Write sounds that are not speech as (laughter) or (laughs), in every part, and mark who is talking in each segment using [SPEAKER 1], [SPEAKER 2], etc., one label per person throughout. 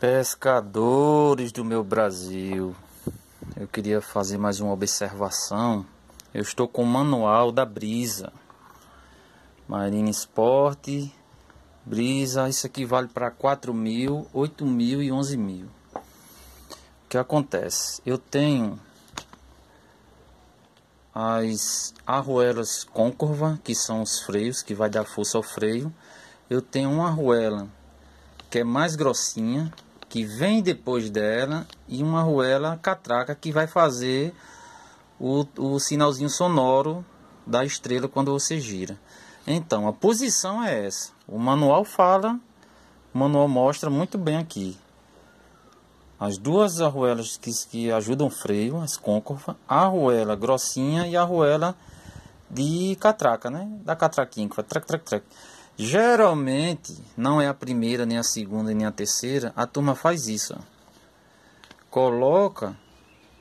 [SPEAKER 1] Pescadores do meu Brasil, eu queria fazer mais uma observação. Eu estou com o manual da Brisa, Marine Sport, Brisa. Isso aqui vale para 4 mil, 8 mil e 11 mil. O que acontece? Eu tenho as arruelas côncava, que são os freios, que vai dar força ao freio. Eu tenho uma arruela que é mais grossinha, que vem depois dela e uma arruela catraca que vai fazer o, o sinalzinho sonoro da estrela quando você gira. Então, a posição é essa. O manual fala, o manual mostra muito bem aqui. As duas arruelas que, que ajudam o freio, as côncavas, a arruela grossinha e a arruela de catraca, né? Da catraquinha que faz trac, trac, trac. Geralmente, não é a primeira, nem a segunda, nem a terceira, a turma faz isso. Ó. Coloca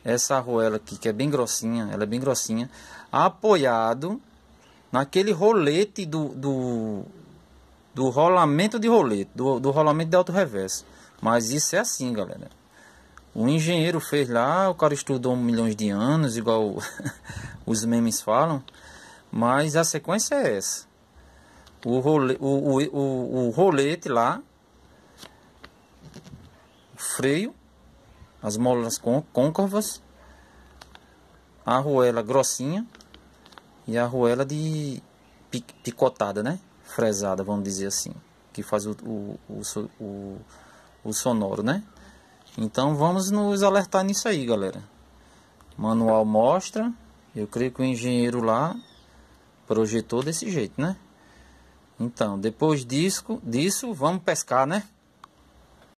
[SPEAKER 1] essa arruela aqui, que é bem grossinha, ela é bem grossinha, apoiado naquele rolete do, do, do rolamento de rolete, do, do rolamento de alto reverso. Mas isso é assim, galera. O engenheiro fez lá, o cara estudou milhões de anos, igual (laughs) os memes falam, mas a sequência é essa o, role, o, o, o rolete lá, o freio, as molas côncavas, a arruela grossinha e a arruela de picotada, né? Fresada, vamos dizer assim, que faz o, o, o, o sonoro, né? Então vamos nos alertar nisso aí, galera. Manual mostra, eu creio que o engenheiro lá projetou desse jeito, né? Então, depois disso, disso vamos pescar, né?